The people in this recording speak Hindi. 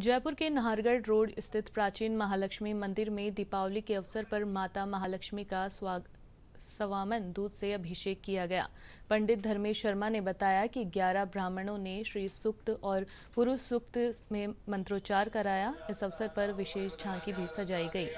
जयपुर के नाहरगढ़ रोड स्थित प्राचीन महालक्ष्मी मंदिर में दीपावली के अवसर पर माता महालक्ष्मी का स्वागत सवामन दूध से अभिषेक किया गया पंडित धर्मेश शर्मा ने बताया कि 11 ब्राह्मणों ने श्री सुक्त और पुरुष सुक्त में मंत्रोच्चार कराया इस अवसर पर विशेष झांकी भी सजाई गई